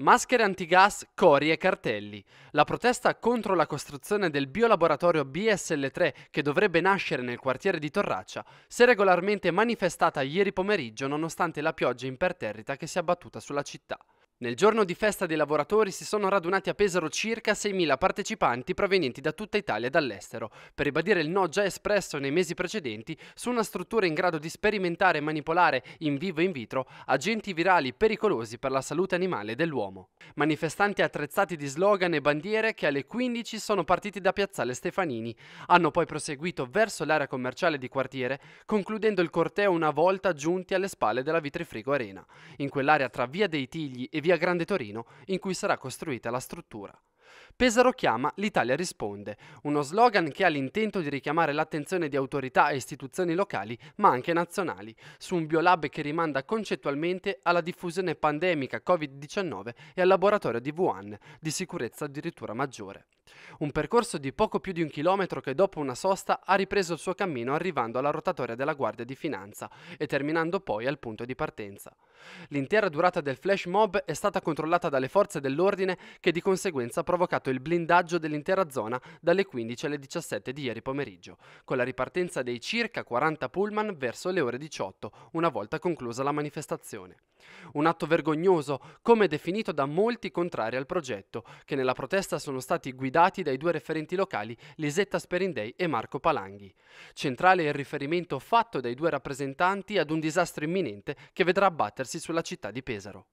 Maschere antigas, cori e cartelli. La protesta contro la costruzione del biolaboratorio BSL3 che dovrebbe nascere nel quartiere di Torraccia si è regolarmente manifestata ieri pomeriggio nonostante la pioggia imperterrita che si è abbattuta sulla città. Nel giorno di festa dei lavoratori si sono radunati a Pesaro circa 6.000 partecipanti provenienti da tutta Italia e dall'estero, per ribadire il no già espresso nei mesi precedenti su una struttura in grado di sperimentare e manipolare in vivo e in vitro agenti virali pericolosi per la salute animale dell'uomo. Manifestanti attrezzati di slogan e bandiere che alle 15 sono partiti da Piazzale Stefanini, hanno poi proseguito verso l'area commerciale di quartiere, concludendo il corteo una volta giunti alle spalle della Vitrifrigo Arena. In quell'area tra Via dei Tigli e Via via Grande Torino, in cui sarà costruita la struttura. Pesaro chiama, l'Italia risponde, uno slogan che ha l'intento di richiamare l'attenzione di autorità e istituzioni locali, ma anche nazionali, su un biolab che rimanda concettualmente alla diffusione pandemica Covid-19 e al laboratorio di Wuhan, di sicurezza addirittura maggiore. Un percorso di poco più di un chilometro che dopo una sosta ha ripreso il suo cammino arrivando alla rotatoria della Guardia di Finanza e terminando poi al punto di partenza. L'intera durata del flash mob è stata controllata dalle forze dell'ordine che di conseguenza ha provocato il blindaggio dell'intera zona dalle 15 alle 17 di ieri pomeriggio, con la ripartenza dei circa 40 pullman verso le ore 18, una volta conclusa la manifestazione. Un atto vergognoso, come definito da molti contrari al progetto, che nella protesta sono stati guidati dai due referenti locali Lisetta Sperindei e Marco Palanghi. Centrale il riferimento fatto dai due rappresentanti ad un disastro imminente che vedrà abbattersi sulla città di Pesaro.